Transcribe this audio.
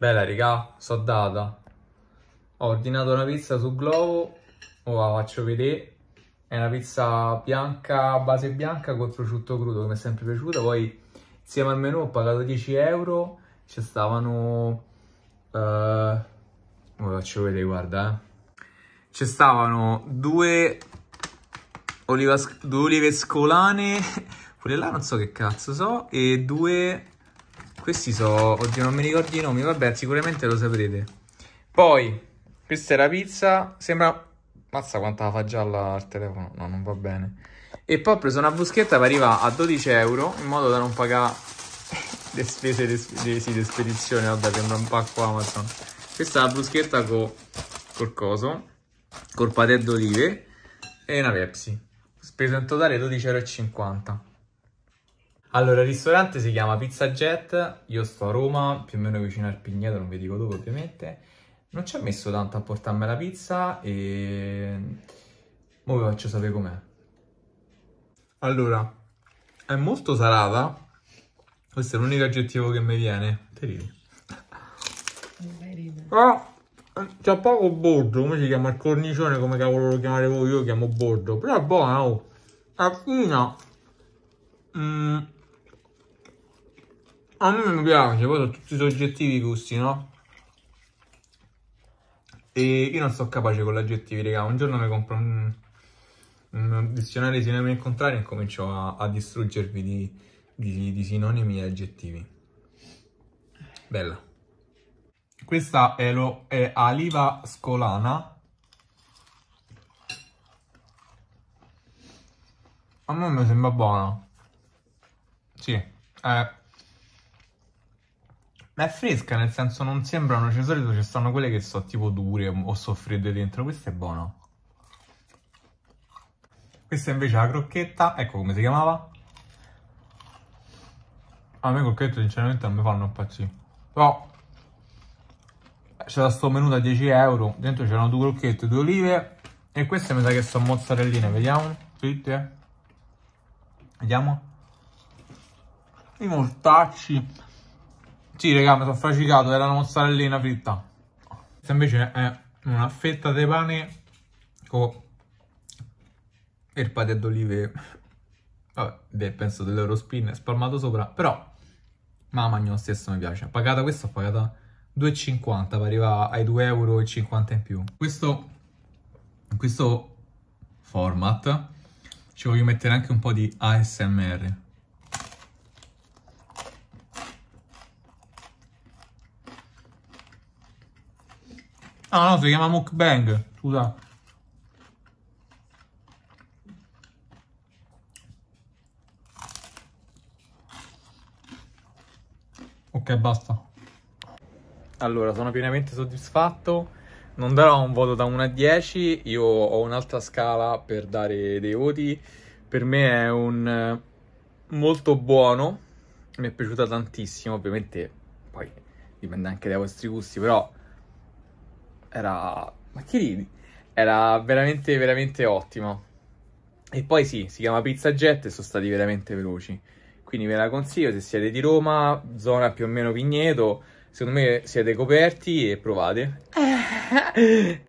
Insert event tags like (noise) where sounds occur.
Bella, raga, so data. Ho ordinato una pizza su Globo, ora faccio vedere. È una pizza bianca, base bianca col prosciutto crudo, che mi è sempre piaciuta. Poi, insieme al menù, ho pagato 10 euro. Ci stavano... Eh, ora faccio vedere, guarda, eh. Ci stavano due, oliva, due olive scolane, quelle là non so che cazzo so, e due questi sono... oddio non mi ricordo i nomi, vabbè sicuramente lo saprete. Poi, questa è la pizza, sembra... Mazza quanta la fa gialla al telefono, no non va bene. E poi ho preso una bruschetta che arriva a 12 euro in modo da non pagare (laughs) le spese di sì, spedizione, vabbè sembra un pacco Amazon. Questa è la bruschetta con... col coso, col patè d'olive e una Pepsi. Spesa in totale 12,50 euro. Allora, il ristorante si chiama Pizza Jet, io sto a Roma, più o meno vicino al Pigneto, non vi dico dove ovviamente. Non ci ha messo tanto a portarmi la pizza e... Ora vi faccio sapere com'è. Allora, è molto salata. Questo è l'unico aggettivo che mi viene. Te ridi? Ah, c'è poco bordo, come si chiama? Il cornicione, come cavolo lo chiamate voi, io lo chiamo bordo. Però è buona, oh. È fina. Mm. A me mi piace, poi sono tutti soggettivi i gusti, no? E io non sono capace con gli aggettivi, raga. Un giorno mi compro un, un dizionario di sinonimi e contrari e comincio a, a distruggervi di, di, di sinonimi e aggettivi. Bella. Questa è, lo, è Aliva Scolana. A me mi sembra buona. Sì, è ma è fresca, nel senso non sembrano, cioè solito ci stanno quelle che sono tipo dure o soffredde dentro, questa è buona. Questa invece è la crocchetta, ecco come si chiamava. A me crocchette sinceramente non mi fanno impazzire. Però c'era sto menù da 10 euro, dentro c'erano due crocchette, due olive e queste mi sa che sono mozzarelline, vediamo, fritte. Vediamo. I mortacci. Sì, raga, mi sono fracicato, era una mozzarella fritta. Questa invece è una fetta di pane con il patè d'olive, vabbè, beh, penso dell'Eurospin spalmato sopra, però mamma mia, lo stesso mi piace. Pagata questa ho pagata 2,50, arriva ai 2,50 euro in più. Questo, in questo format ci voglio mettere anche un po' di ASMR. Ah no, si chiama mukbang, scusa. Ok, basta. Allora, sono pienamente soddisfatto. Non darò un voto da 1 a 10, io ho un'altra scala per dare dei voti. Per me è un eh, molto buono, mi è piaciuta tantissimo, ovviamente poi dipende anche dai vostri gusti, però era... ma che ridi? Era veramente, veramente ottimo. E poi sì, si chiama Pizza Jet e sono stati veramente veloci. Quindi ve la consiglio se siete di Roma, zona più o meno Vigneto, secondo me siete coperti e provate. (laughs)